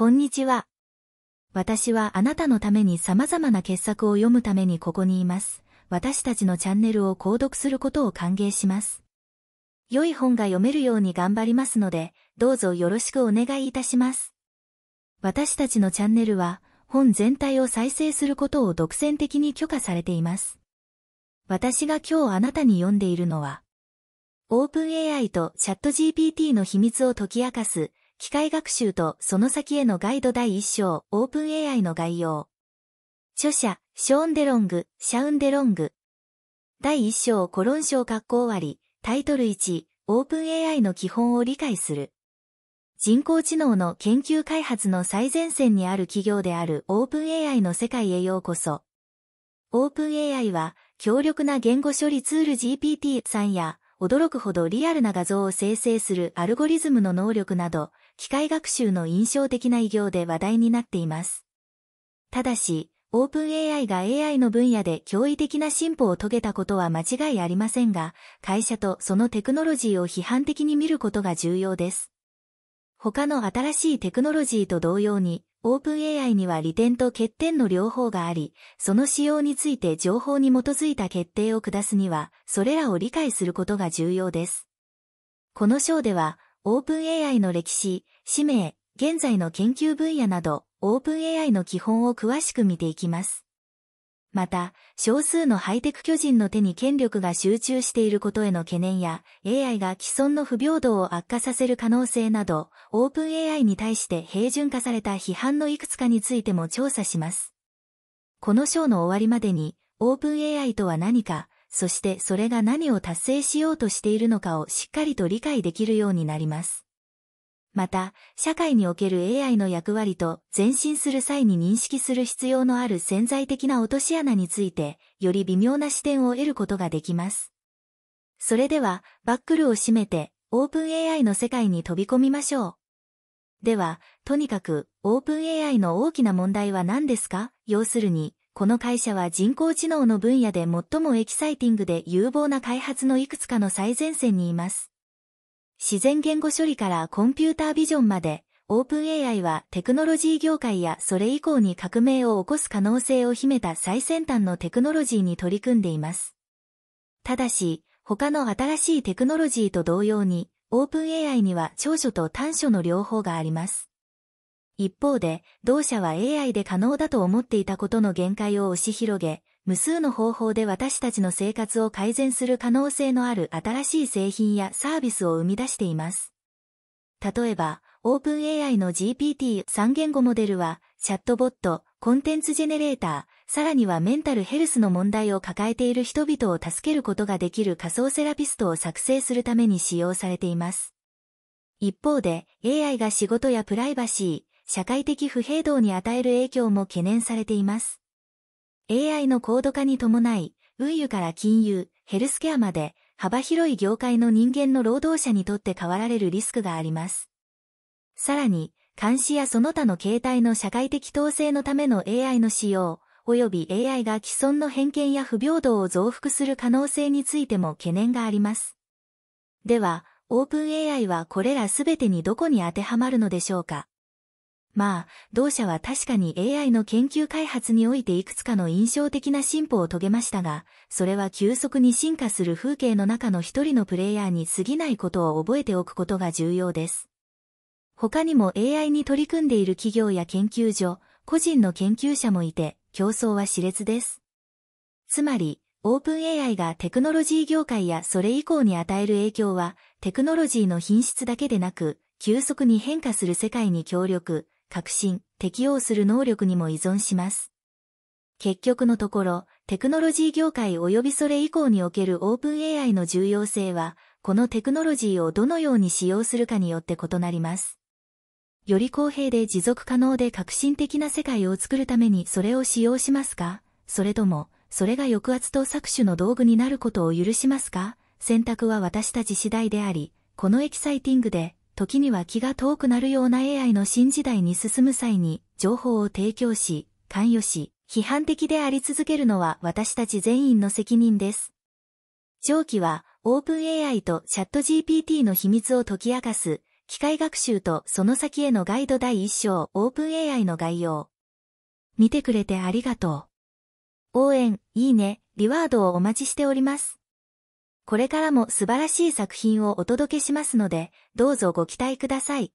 こんにちは。私はあなたのために様々な傑作を読むためにここにいます。私たちのチャンネルを購読することを歓迎します。良い本が読めるように頑張りますので、どうぞよろしくお願いいたします。私たちのチャンネルは、本全体を再生することを独占的に許可されています。私が今日あなたに読んでいるのは、OpenAI と ChatGPT の秘密を解き明かす機械学習とその先へのガイド第1章、オープン AI の概要。著者、ショーン・デロング、シャウン・デロング。第1章、コロン章格好終わり、タイトル1、オープン AI の基本を理解する。人工知能の研究開発の最前線にある企業であるオープン AI の世界へようこそ。オープン AI は、強力な言語処理ツール GPT さんや、驚くほどリアルな画像を生成するアルゴリズムの能力など、機械学習の印象的な偉業で話題になっています。ただし、オープン AI が AI の分野で驚異的な進歩を遂げたことは間違いありませんが、会社とそのテクノロジーを批判的に見ることが重要です。他の新しいテクノロジーと同様に、オープン AI には利点と欠点の両方があり、その使用について情報に基づいた決定を下すには、それらを理解することが重要です。この章では、オープン AI の歴史、使命、現在の研究分野など、オープン AI の基本を詳しく見ていきます。また、少数のハイテク巨人の手に権力が集中していることへの懸念や、AI が既存の不平等を悪化させる可能性など、オープン AI に対して平準化された批判のいくつかについても調査します。この章の終わりまでに、オープン AI とは何か、そしてそれが何を達成しようとしているのかをしっかりと理解できるようになります。また、社会における AI の役割と前進する際に認識する必要のある潜在的な落とし穴について、より微妙な視点を得ることができます。それでは、バックルを閉めて、オープン AI の世界に飛び込みましょう。では、とにかく、オープン AI の大きな問題は何ですか要するに、この会社は人工知能の分野で最もエキサイティングで有望な開発のいくつかの最前線にいます。自然言語処理からコンピュータービジョンまで、オープン AI はテクノロジー業界やそれ以降に革命を起こす可能性を秘めた最先端のテクノロジーに取り組んでいます。ただし、他の新しいテクノロジーと同様に、オープン AI には長所と短所の両方があります。一方で、同社は AI で可能だと思っていたことの限界を押し広げ、無数の方法で私たちの生活を改善する可能性のある新しい製品やサービスを生み出しています。例えば、OpenAI の GPT3 言語モデルは、チャットボット、コンテンツジェネレーター、さらにはメンタルヘルスの問題を抱えている人々を助けることができる仮想セラピストを作成するために使用されています。一方で、AI が仕事やプライバシー、社会的不平等に与える影響も懸念されています。AI の高度化に伴い、運輸から金融、ヘルスケアまで、幅広い業界の人間の労働者にとって変わられるリスクがあります。さらに、監視やその他の形態の社会的統制のための AI の使用、及び AI が既存の偏見や不平等を増幅する可能性についても懸念があります。では、OpenAI はこれらすべてにどこに当てはまるのでしょうかまあ、同社は確かに AI の研究開発においていくつかの印象的な進歩を遂げましたが、それは急速に進化する風景の中の一人のプレイヤーに過ぎないことを覚えておくことが重要です。他にも AI に取り組んでいる企業や研究所、個人の研究者もいて、競争は熾烈です。つまり、オープン AI がテクノロジー業界やそれ以降に与える影響は、テクノロジーの品質だけでなく、急速に変化する世界に協力、革新、適応する能力にも依存します。結局のところ、テクノロジー業界及びそれ以降におけるオープン AI の重要性は、このテクノロジーをどのように使用するかによって異なります。より公平で持続可能で革新的な世界を作るためにそれを使用しますかそれとも、それが抑圧と搾取の道具になることを許しますか選択は私たち次第であり、このエキサイティングで時には気が遠くなるような AI の新時代に進む際に、情報を提供し、関与し、批判的であり続けるのは私たち全員の責任です。上記は、OpenAI と ChatGPT の秘密を解き明かす、機械学習とその先へのガイド第1章 OpenAI の概要。見てくれてありがとう。応援、いいね、リワードをお待ちしております。これからも素晴らしい作品をお届けしますので、どうぞご期待ください。